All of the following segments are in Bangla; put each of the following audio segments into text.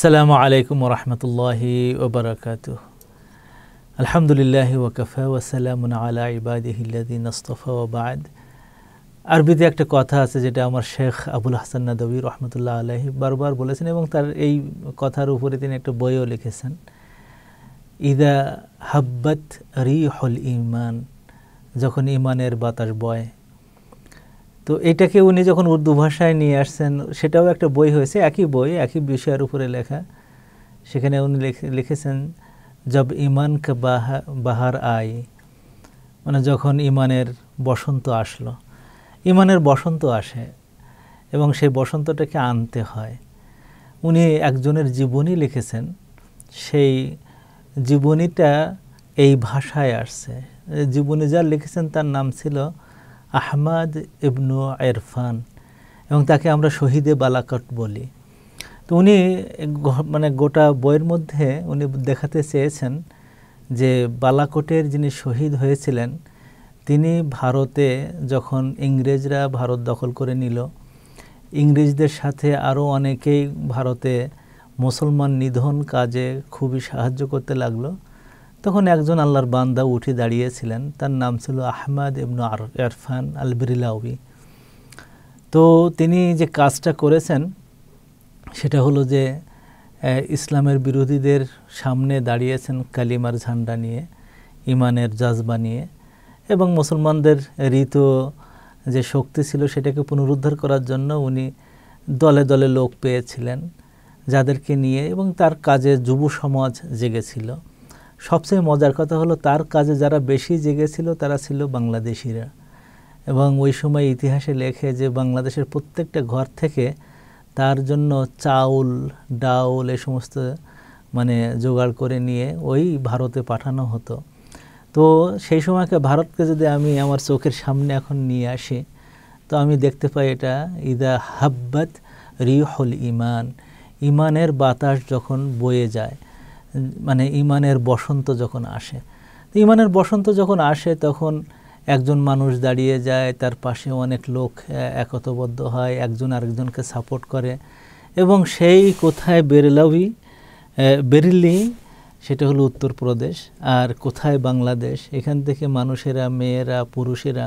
السلام عليكم ورحمة الله وبركاته الحمد لله وكفى وسلام على عباده الذين اصطفى وبعد আরবিতে একটা কথা আছে যেটা আমার শেখ আবুল হাসান নাদবী রহমতুল্লাহ আলহি বারবার বলেছেন এবং তার এই কথার উপরে তিনি একটা বইও লিখেছেন ইদা হাব্বাত রি হল ইমান যখন ইমানের বাতাস বয় তো এটাকে উনি যখন উর্দু ভাষায় নিয়ে আসছেন সেটাও একটা বই হয়েছে একই বই একই বিষয়ের উপরে লেখা সেখানে উনি লিখেছেন জব ইমান বাহার আয় মানে যখন ইমানের বসন্ত আসলো ইমানের বসন্ত আসে এবং সেই বসন্তটাকে আনতে হয় উনি একজনের জীবনী লিখেছেন সেই জীবনীটা এই ভাষায় আসছে জীবনী যা লিখেছেন তার নাম ছিল আহমাদ ইবনু এরফান এবং তাকে আমরা শহীদে বালাকট বলি তো উনি মানে গোটা বইয়ের মধ্যে উনি দেখাতে চেয়েছেন যে বালাকোটের যিনি শহীদ হয়েছিলেন তিনি ভারতে যখন ইংরেজরা ভারত দখল করে নিল ইংরেজদের সাথে আরও অনেকেই ভারতে মুসলমান নিধন কাজে খুবই সাহায্য করতে লাগলো তখন একজন আল্লাহর বান্দা উঠে দাঁড়িয়েছিলেন তার নাম ছিল আহমদ ইবনু আর ইরফান আল বিরিলাউবি তো তিনি যে কাজটা করেছেন সেটা হলো যে ইসলামের বিরোধীদের সামনে দাঁড়িয়েছেন কালিমার ঝান্ডা নিয়ে ইমানের জাজবা নিয়ে এবং মুসলমানদের রীত যে শক্তি ছিল সেটাকে পুনরুদ্ধার করার জন্য উনি দলে দলে লোক পেয়েছিলেন যাদেরকে নিয়ে এবং তার কাজে যুব সমাজ জেগেছিল সবচেয়ে মজার কথা হলো তার কাজে যারা বেশি জেগেছিল তারা ছিল বাংলাদেশিরা এবং ওই সময় ইতিহাসে লেখে যে বাংলাদেশের প্রত্যেকটা ঘর থেকে তার জন্য চাউল ডাউল এ সমস্ত মানে জোগাড় করে নিয়ে ওই ভারতে পাঠানো হতো তো সেই সময়কে ভারতকে যদি আমি আমার চোখের সামনে এখন নিয়ে আসি তো আমি দেখতে পাই এটা ইদা হাব্বাত রিহল ইমান ইমানের বাতাস যখন বয়ে যায় মানে ইমানের বসন্ত যখন আসে ইমানের বসন্ত যখন আসে তখন একজন মানুষ দাঁড়িয়ে যায় তার পাশে অনেক লোক একতবদ্ধ হয় একজন আরেকজনকে সাপোর্ট করে এবং সেই কোথায় বেরলাউই বেরিলি সেটা হলো উত্তরপ্রদেশ আর কোথায় বাংলাদেশ এখান থেকে মানুষেরা মেয়েরা পুরুষেরা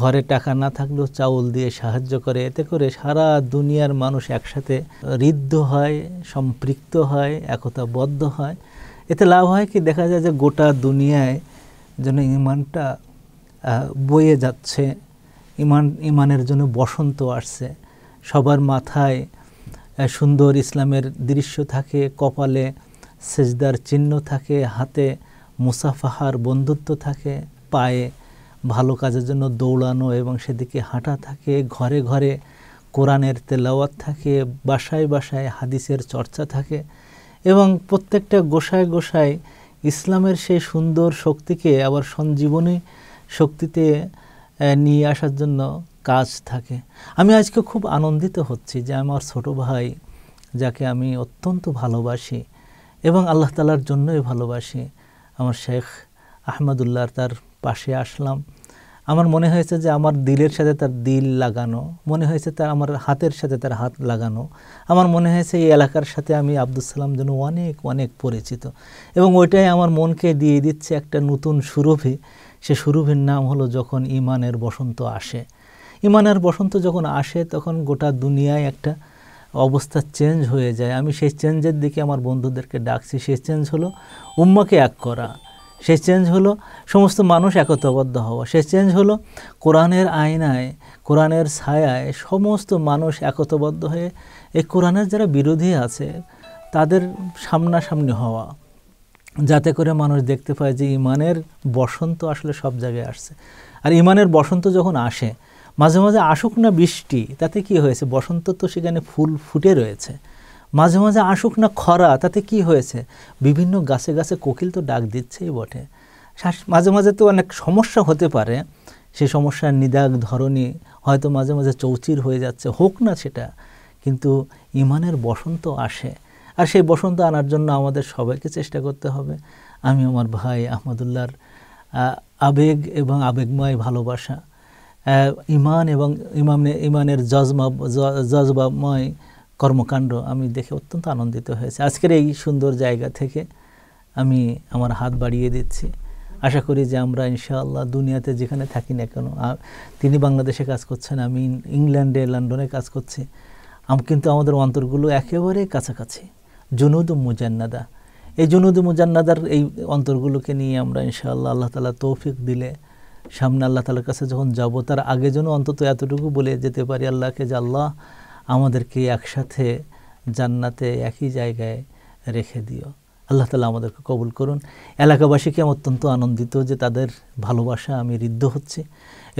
ঘরে টাকা না থাকলেও চাউল দিয়ে সাহায্য করে এতে করে সারা দুনিয়ার মানুষ একসাথে ঋদ্ধ হয় সম্পৃক্ত হয় একতাবদ্ধ হয় এতে লাভ হয় কি দেখা যায় যে গোটা দুনিয়ায় যেন ইমানটা বয়ে যাচ্ছে ইমান ইমানের জন্য বসন্ত আসছে সবার মাথায় সুন্দর ইসলামের দৃশ্য থাকে কপালে সেজদার চিহ্ন থাকে হাতে মুসাফাহার বন্ধুত্ব থাকে পায়ে ভালো কাজের জন্য দৌড়ানো এবং সেদিকে হাঁটা থাকে ঘরে ঘরে কোরআনের তেলাওয়াত থাকে বাসায় বাসায় হাদিসের চর্চা থাকে এবং প্রত্যেকটা গোসায় গোসায় ইসলামের সেই সুন্দর শক্তিকে আবার সঞ্জীবনী শক্তিতে নিয়ে আসার জন্য কাজ থাকে আমি আজকে খুব আনন্দিত হচ্ছি যে আমার ছোট ভাই যাকে আমি অত্যন্ত ভালোবাসি এবং আল্লাহ তালার জন্যই ভালোবাসি আমার শেখ আহমদুল্লাহ তার পাশে আসলাম আমার মনে হয়েছে যে আমার দিলের সাথে তার দিল লাগানো মনে হয়েছে তার আমার হাতের সাথে তার হাত লাগানো আমার মনে হয়েছে এই এলাকার সাথে আমি আব্দুল সালাম যেন অনেক অনেক পরিচিত এবং ওইটাই আমার মনকে দিয়ে দিচ্ছে একটা নতুন সুরভি সে সুরভির নাম হলো যখন ইমানের বসন্ত আসে ইমানের বসন্ত যখন আসে তখন গোটা দুনিয়ায় একটা অবস্থা চেঞ্জ হয়ে যায় আমি সেই চেঞ্জের দিকে আমার বন্ধুদেরকে ডাকছি সেই চেঞ্জ হলো উম্মাকে এক করা শেষ চেঞ্জ হলো সমস্ত মানুষ একতাবদ্ধ হওয়া শেষ চেঞ্জ হলো কোরআনের আয়নায় কোরআনের ছায়ায় সমস্ত মানুষ একতাবদ্ধ হয়ে এই কোরআনের যারা বিরোধী আছে তাদের সামনাসামনি হওয়া যাতে করে মানুষ দেখতে পায় যে ইমানের বসন্ত আসলে সব জায়গায় আসছে আর ইমানের বসন্ত যখন আসে মাঝে মাঝে আসুক না বৃষ্টি তাতে কি হয়েছে বসন্ত তো সেখানে ফুল ফুটে রয়েছে মাঝে মাঝে আসুক না খরা তাতে কি হয়েছে বিভিন্ন গাছে গাছে কোকিল তো ডাক দিচ্ছেই বটে মাঝে মাঝে তো অনেক সমস্যা হতে পারে সে সমস্যার নিদাক ধরনী হয়তো মাঝে মাঝে চৌচির হয়ে যাচ্ছে হোক না সেটা কিন্তু ইমানের বসন্ত আসে আর সেই বসন্ত আনার জন্য আমাদের সবাইকে চেষ্টা করতে হবে আমি আমার ভাই আহমদুল্লাহর আবেগ এবং আবেগময় ভালোবাসা ইমান এবং ইমাম ইমানের জজমা জজবাময় কর্মকাণ্ড আমি দেখে অত্যন্ত আনন্দিত হয়েছে আজকের এই সুন্দর জায়গা থেকে আমি আমার হাত বাড়িয়ে দিচ্ছি আশা করি যে আমরা ইনশাআল্লাহ দুনিয়াতে যেখানে থাকি না কেন তিনি বাংলাদেশে কাজ করছেন আমি ইংল্যান্ডে লন্ডনে কাজ করছি কিন্তু আমাদের অন্তরগুলো একেবারে কাছাকাছি জুনুদ মুজান্নাদা এই জুনুদ মুজান্নাদার এই অন্তরগুলোকে নিয়ে আমরা ইনশাআল্লাহ আল্লাহ তালা তৌফিক দিলে সামনে আল্লাহ তালার কাছে যখন যাব তার আগে যেন অন্তত এতটুকু বলে যেতে পারি আল্লাহকে যে আল্লাহ আমাদেরকে একসাথে জান্নাতে একই জায়গায় রেখে দিও আল্লাহ তালা আমাদেরকে কবুল করুন এলাকাবাসীকে আমি অত্যন্ত আনন্দিত যে তাদের ভালোবাসা আমি ঋদ্ধ হচ্ছে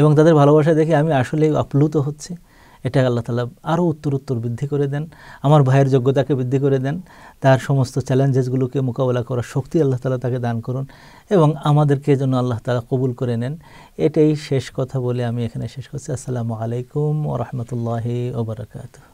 এবং তাদের ভালোবাসা দেখে আমি আসলেই আপ্লুত হচ্ছে এটা আল্লাহ তালা আরও উত্তর বৃদ্ধি করে দেন আমার ভাইয়ের যোগ্যতাকে বৃদ্ধি করে দেন তার সমস্ত চ্যালেঞ্জেসগুলোকে মোকাবেলা করার শক্তি আল্লাহ তালা তাকে দান করুন এবং আমাদেরকে যেন আল্লাহ তালা কবুল করে নেন এটাই শেষ কথা বলে আমি এখানে শেষ করছি আসসালামু আলাইকুম ও রহমতুল্লাহি ওবরাকাতু